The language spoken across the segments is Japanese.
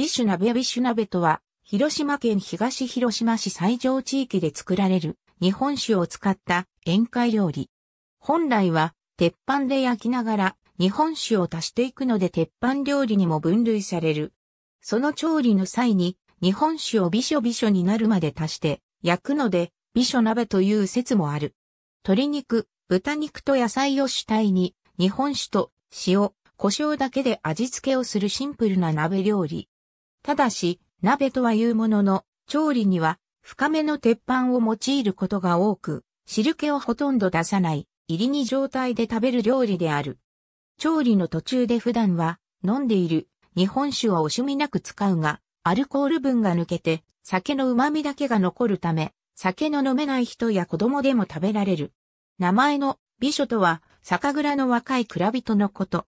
ビシュ鍋ビシュ鍋とは、広島県東広島市西条地域で作られる日本酒を使った宴会料理。本来は鉄板で焼きながら日本酒を足していくので鉄板料理にも分類される。その調理の際に日本酒をびしょびしょになるまで足して焼くのでびしょ鍋という説もある。鶏肉、豚肉と野菜を主体に日本酒と塩、胡椒だけで味付けをするシンプルな鍋料理。ただし、鍋とは言うものの、調理には深めの鉄板を用いることが多く、汁気をほとんど出さない、入りに状態で食べる料理である。調理の途中で普段は飲んでいる日本酒を惜しみなく使うが、アルコール分が抜けて酒の旨味だけが残るため、酒の飲めない人や子供でも食べられる。名前の美書とは酒蔵の若い蔵人のこと。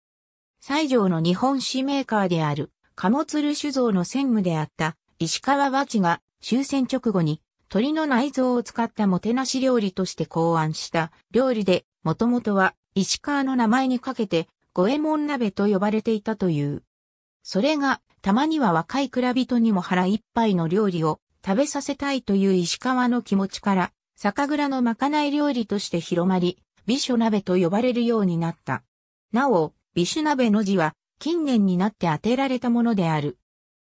西条の日本酒メーカーである鴨鶴酒造の専務であった石川和知が終戦直後に鳥の内臓を使ったもてなし料理として考案した料理で、もともとは石川の名前にかけて五右衛門鍋と呼ばれていたという。それが、たまには若い蔵人にも腹一杯の料理を食べさせたいという石川の気持ちから、酒蔵のまかない料理として広まり、美酒鍋と呼ばれるようになった。なお、美酒鍋の字は、近年になって当てられたものである。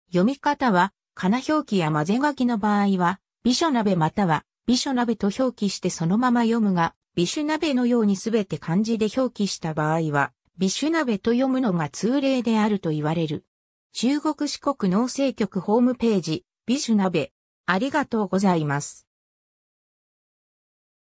読み方は、かな表記や混ぜ書きの場合は、美書鍋または、美書鍋と表記してそのまま読むが、美酒鍋のようにすべて漢字で表記した場合は、美酒鍋と読むのが通例であると言われる。中国四国農政局ホームページ、美酒鍋。ありがとうございます。